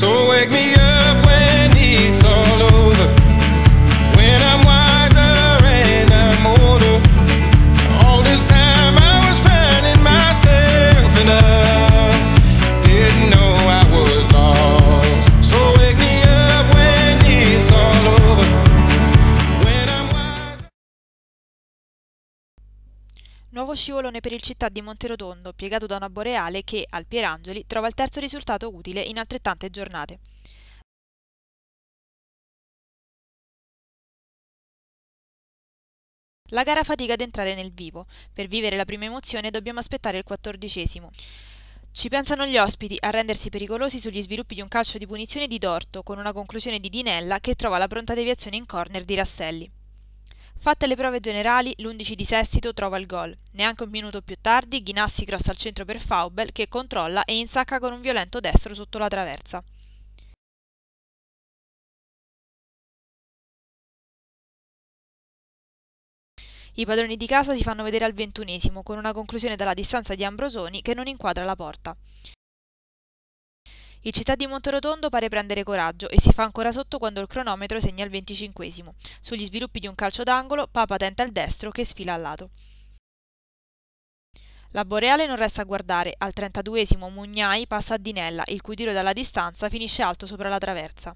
So wake me up Nuovo scivolone per il città di Monterotondo, piegato da una boreale che, al Pierangeli, trova il terzo risultato utile in altrettante giornate. La gara fatica ad entrare nel vivo. Per vivere la prima emozione dobbiamo aspettare il quattordicesimo. Ci pensano gli ospiti a rendersi pericolosi sugli sviluppi di un calcio di punizione di Dorto, con una conclusione di Dinella che trova la pronta deviazione in corner di Rastelli. Fatte le prove generali, l'11 di Sestito trova il gol. Neanche un minuto più tardi, Ghinassi cross al centro per Faubel, che controlla e insacca con un violento destro sotto la traversa. I padroni di casa si fanno vedere al ventunesimo, con una conclusione dalla distanza di Ambrosoni che non inquadra la porta. Il città di Monterotondo pare prendere coraggio e si fa ancora sotto quando il cronometro segna il venticinquesimo. Sugli sviluppi di un calcio d'angolo, Papa tenta il destro che sfila al lato. La Boreale non resta a guardare, al 32esimo Mugnai passa a Dinella, il cui tiro dalla distanza finisce alto sopra la traversa.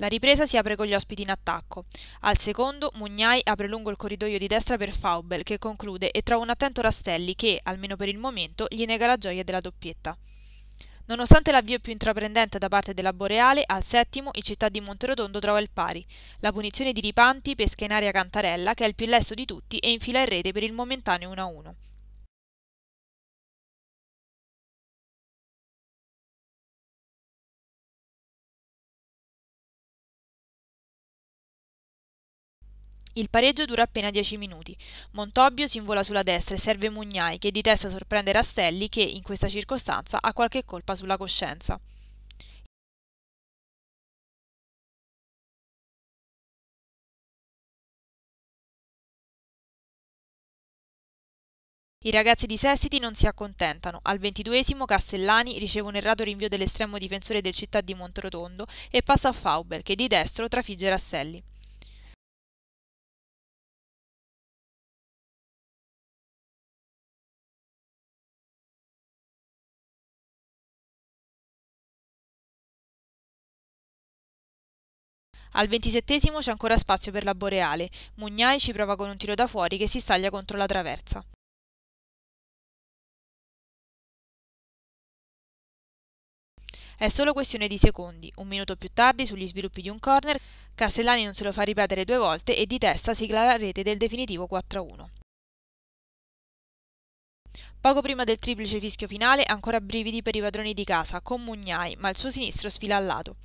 La ripresa si apre con gli ospiti in attacco. Al secondo, Mugnai apre lungo il corridoio di destra per Faubel, che conclude e trova un attento Rastelli che, almeno per il momento, gli nega la gioia della doppietta. Nonostante l'avvio più intraprendente da parte della Boreale, al settimo il città di Monterotondo trova il pari. La punizione di Ripanti pesca in aria Cantarella, che è il più lesto di tutti, e infila in rete per il momentaneo 1-1. Il pareggio dura appena 10 minuti. Montobbio si invola sulla destra e serve Mugnai che di testa sorprende Rastelli che, in questa circostanza, ha qualche colpa sulla coscienza. I ragazzi di Sestiti non si accontentano. Al ventiduesimo Castellani riceve un errato rinvio dell'estremo difensore del città di Montrotondo e passa a Fauber che di destro trafigge Rastelli. Al ventisettesimo c'è ancora spazio per la Boreale, Mugnai ci prova con un tiro da fuori che si staglia contro la traversa. È solo questione di secondi. Un minuto più tardi, sugli sviluppi di un corner, Castellani non se lo fa ripetere due volte e di testa sigla la rete del definitivo 4-1. Poco prima del triplice fischio finale, ancora brividi per i padroni di casa, con Mugnai, ma il suo sinistro sfila al lato.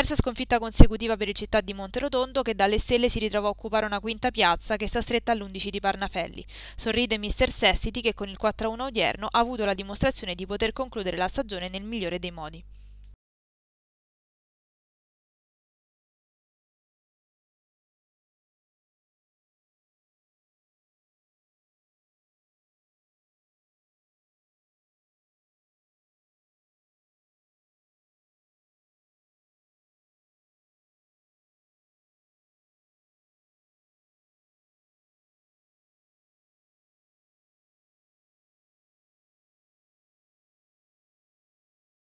Terza sconfitta consecutiva per il città di Monterotondo che dalle stelle si ritrova a occupare una quinta piazza che sta stretta all'11 di Parnafelli. Sorride mister Sestiti che con il 4-1 odierno ha avuto la dimostrazione di poter concludere la stagione nel migliore dei modi.